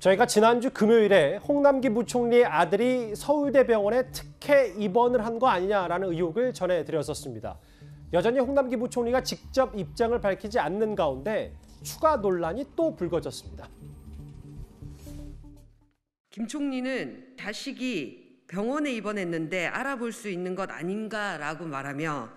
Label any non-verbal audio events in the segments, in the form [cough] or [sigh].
저희가 지난주 금요일에 홍남기 부총리의 아들이 서울대병원에 특혜 입원을 한 거 아니냐라는 의혹을 전해드렸었습니다. 여전히 홍남기 부총리가 직접 입장을 밝히지 않는 가운데 추가 논란이 또 불거졌습니다. 김 총리는 자식이 병원에 입원했는데 알아볼 수 있는 것 아닌가라고 말하며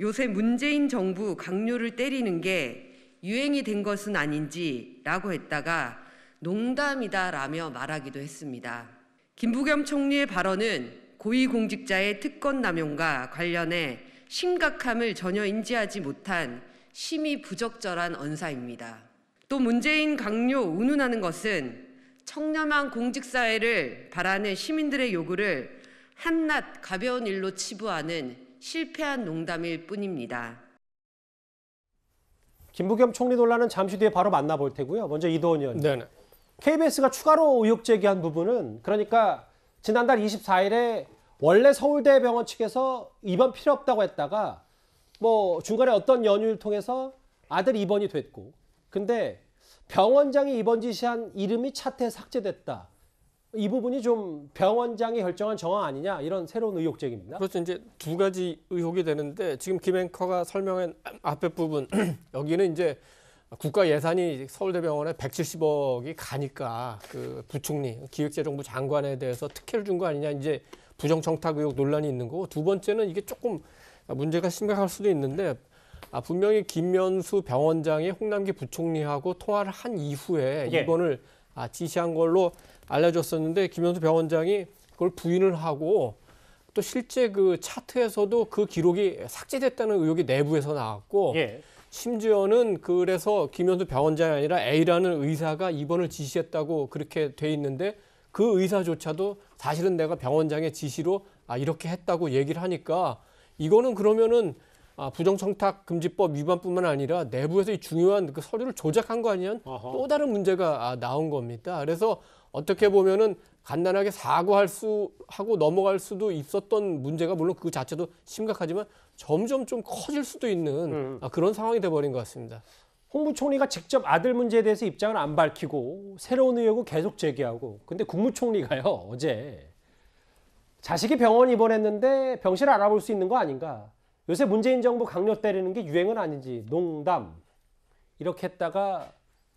요새 문재인 정부 강요를 때리는 게 유행이 된 것은 아닌지라고 했다가 농담이다라며 말하기도 했습니다. 김부겸 총리의 발언은 고위공직자의 특권 남용과 관련해 심각함을 전혀 인지하지 못한 심히 부적절한 언사입니다. 또 문재인 강요 운운하는 것은 청렴한 공직사회를 바라는 시민들의 요구를 한낱 가벼운 일로 치부하는 실패한 농담일 뿐입니다. 김부겸 총리 논란은 잠시 뒤에 바로 만나볼 테고요. 먼저 이도원 의원님. 네네. KBS가 추가로 의혹 제기한 부분은 그러니까 지난달 24일에 원래 서울대병원 측에서 입원 필요 없다고 했다가 뭐 중간에 어떤 연유를 통해서 아들 입원이 됐고 근데 병원장이 입원 지시한 이름이 차트에 삭제됐다. 이 부분이 좀 병원장이 결정한 정황 아니냐 이런 새로운 의혹 제기입니다. 그렇죠. 이제 두 가지 의혹이 되는데 지금 김 앵커가 설명한 앞에 부분 [clears throat] 여기는 이제 국가 예산이 서울대병원에 170억이 가니까 그 부총리, 기획재정부 장관에 대해서 특혜를 준 거 아니냐 이제 부정청탁 의혹 논란이 있는 거고 두 번째는 이게 조금 문제가 심각할 수도 있는데 아, 분명히 김면수 병원장이 홍남기 부총리하고 통화를 한 이후에 이번원을 예. 아, 지시한 걸로 알려졌었는데 김면수 병원장이 그걸 부인을 하고 또 실제 그 차트에서도 그 기록이 삭제됐다는 의혹이 내부에서 나왔고 예. 심지어는 그래서 김현수 병원장이 아니라 A라는 의사가 입원을 지시했다고 그렇게 돼 있는데 그 의사조차도 사실은 내가 병원장의 지시로 아 이렇게 했다고 얘기를 하니까 이거는 그러면은 아, 부정청탁금지법 위반뿐만 아니라 내부에서 이 중요한 그 서류를 조작한 거아니냐또 다른 문제가 아, 나온 겁니다. 그래서 어떻게 보면은 간단하게 사과할 수 하고 넘어갈 수도 있었던 문제가 물론 그 자체도 심각하지만 점점 좀 커질 수도 있는 음. 아, 그런 상황이 돼버린 것 같습니다. 홍부총리가 직접 아들 문제에 대해서 입장을 안 밝히고 새로운 의혹을 계속 제기하고 근데 국무총리가요 [laughs] 어제 자식이 병원 입원했는데 병실 알아볼 수 있는 거 아닌가 요새 문재인 정부 강력 때리는 게 유행은 아닌지 농담 이렇게 했다가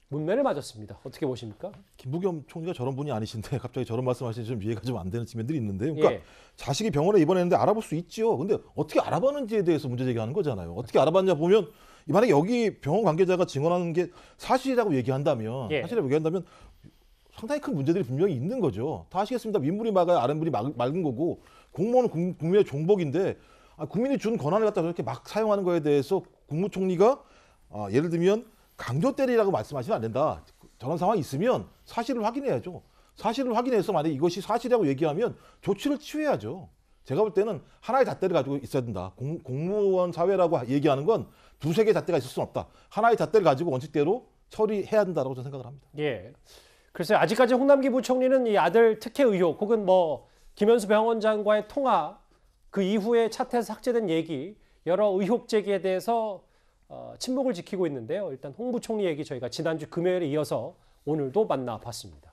문매를 맞았습니다. 어떻게 보십니까? 김부겸 총리가 저런 분이 아니신데 [laughs] 갑자기 저런 말씀하시니 좀 이해가 좀 안 되는 측면들이 있는데 그러니까 예. 자식이 병원에 입원했는데 알아볼 수 있지요. 근데 어떻게 알아봤는지에 대해서 문제 제기하는 거잖아요. 어떻게 알아봤냐 보면 만약 여기 병원 관계자가 증언하는 게 사실이라고 얘기한다면 예. 사실이라고 얘기한다면 상당히 큰 문제들이 분명히 있는 거죠. 다 아시겠습니다. 민물이 막아 아랫물이 맑은 거고 공무원은 국민의 종복인데 아, 국민이 준 권한을 갖다 저렇게 막 사용하는 거에 대해서 국무총리가 아, 예를 들면 강조 때리라고 말씀하시면 안 된다. 저런 상황이 있으면 사실을 확인해야죠. 사실을 확인해서 만약 이것이 사실이라고 얘기하면 조치를 취해야죠. 제가 볼 때는 하나의 잣대를 가지고 있어야 된다. 공, 공무원 사회라고 얘기하는 건 두세 개 잣대가 있을 수는 없다. 하나의 잣대를 가지고 원칙대로 처리해야 된다고 저는 생각을 합니다. 예. 글쎄 아직까지 홍남기 부총리는 이 아들 특혜 의혹 혹은 뭐 김현수 병원장과의 통화 그 이후에 차트에서 삭제된 얘기 여러 의혹 제기에 대해서 어, 침묵을 지키고 있는데요. 일단 홍 부총리 얘기 저희가 지난주 금요일에 이어서 오늘도 만나봤습니다.